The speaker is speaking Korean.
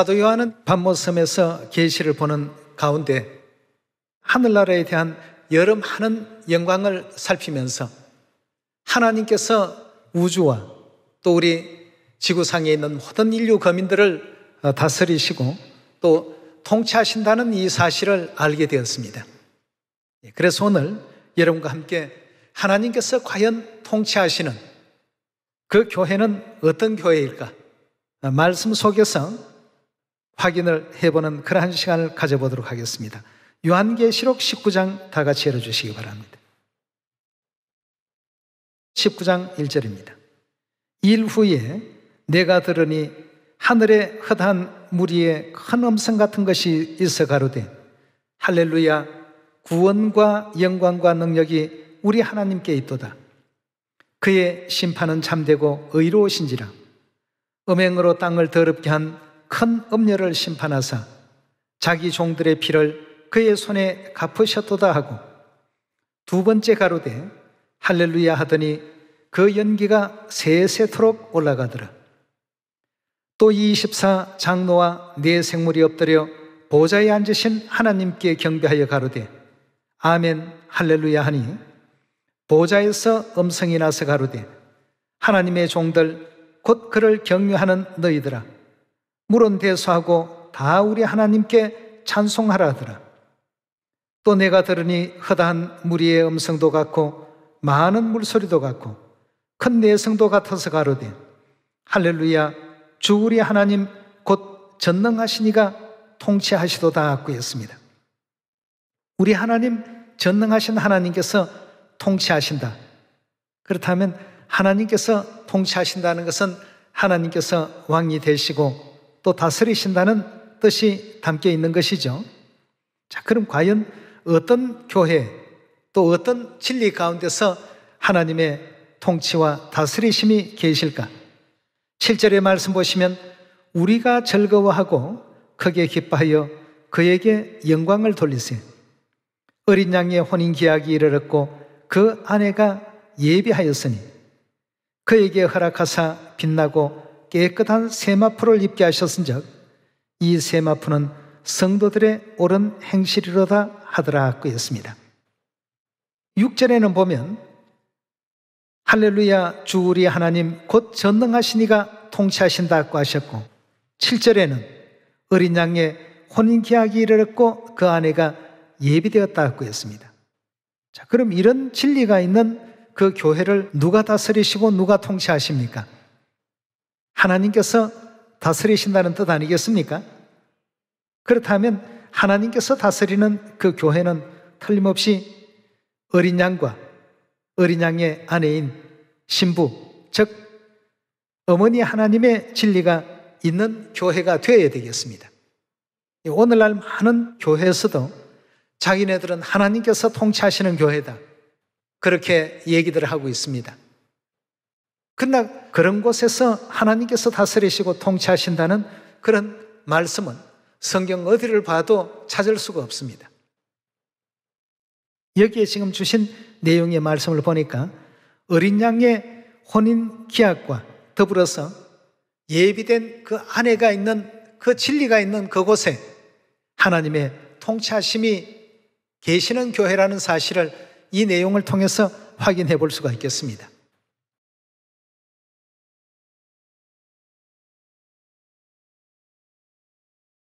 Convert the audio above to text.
사도 요한은 밤모섬에서 계시를 보는 가운데 하늘나라에 대한 여름 하는 영광을 살피면서 하나님께서 우주와 또 우리 지구상에 있는 모든 인류 거민들을 어, 다스리시고 또 통치하신다는 이 사실을 알게 되었습니다. 예, 그래서 오늘 여러분과 함께 하나님께서 과연 통치하시는 그 교회는 어떤 교회일까? 어, 말씀 속에서 확인을 해보는 그러한 시간을 가져보도록 하겠습니다. 요한계시록 19장 다 같이 열어주시기 바랍니다. 19장 1절입니다. 일 후에 내가 들으니 하늘에 흩한 무리에 큰 음성 같은 것이 있어 가로되 할렐루야 구원과 영광과 능력이 우리 하나님께 있도다. 그의 심판은 참되고 의로우신지라 음행으로 땅을 더럽게 한큰 음료를 심판하사 자기 종들의 피를 그의 손에 갚으셨도다 하고 두 번째 가로되 할렐루야 하더니 그 연기가 세세토록 올라가더라. 또24 장로와 네 생물이 엎드려 보좌에 앉으신 하나님께 경배하여 가로되 아멘 할렐루야 하니 보좌에서 음성이 나서 가로되 하나님의 종들 곧 그를 경유하는 너희들아 물은 대수하고 다 우리 하나님께 찬송하라 더라또 내가 들으니 허다한 무리의 음성도 같고 많은 물소리도 같고 큰 내성도 같아서 가로되 할렐루야 주 우리 하나님 곧 전능하시니가 통치하시도다 하고 습니다 우리 하나님 전능하신 하나님께서 통치하신다. 그렇다면 하나님께서 통치하신다는 것은 하나님께서 왕이 되시고 또 다스리신다는 뜻이 담겨 있는 것이죠. 자, 그럼 과연 어떤 교회 또 어떤 진리 가운데서 하나님의 통치와 다스리심이 계실까? 7절의 말씀 보시면 우리가 즐거워하고 크게 기뻐하여 그에게 영광을 돌리세요. 어린 양의 혼인 계약이 이르렀고 그 아내가 예비하였으니 그에게 허락하사 빛나고 깨끗한 세마포를 입게 하셨은 적, 이 세마포는 성도들의 옳은 행실이로다 하더라 하고 있습니다 6절에는 보면 할렐루야 주 우리 하나님 곧 전능하시니가 통치하신다고 하셨고 7절에는 어린 양의 혼인 계약이 이르렀고 그 아내가 예비되었다고 했습니다. 자, 그럼 이런 진리가 있는 그 교회를 누가 다스리시고 누가 통치하십니까? 하나님께서 다스리신다는 뜻 아니겠습니까? 그렇다면 하나님께서 다스리는 그 교회는 틀림없이 어린 양과 어린 양의 아내인 신부, 즉, 어머니 하나님의 진리가 있는 교회가 되어야 되겠습니다. 오늘날 많은 교회에서도 자기네들은 하나님께서 통치하시는 교회다. 그렇게 얘기들을 하고 있습니다. 그러나 그런 곳에서 하나님께서 다스리시고 통치하신다는 그런 말씀은 성경 어디를 봐도 찾을 수가 없습니다. 여기에 지금 주신 내용의 말씀을 보니까 어린 양의 혼인 계약과 더불어서 예비된 그 아내가 있는 그 진리가 있는 그곳에 하나님의 통치하심이 계시는 교회라는 사실을 이 내용을 통해서 확인해 볼 수가 있겠습니다.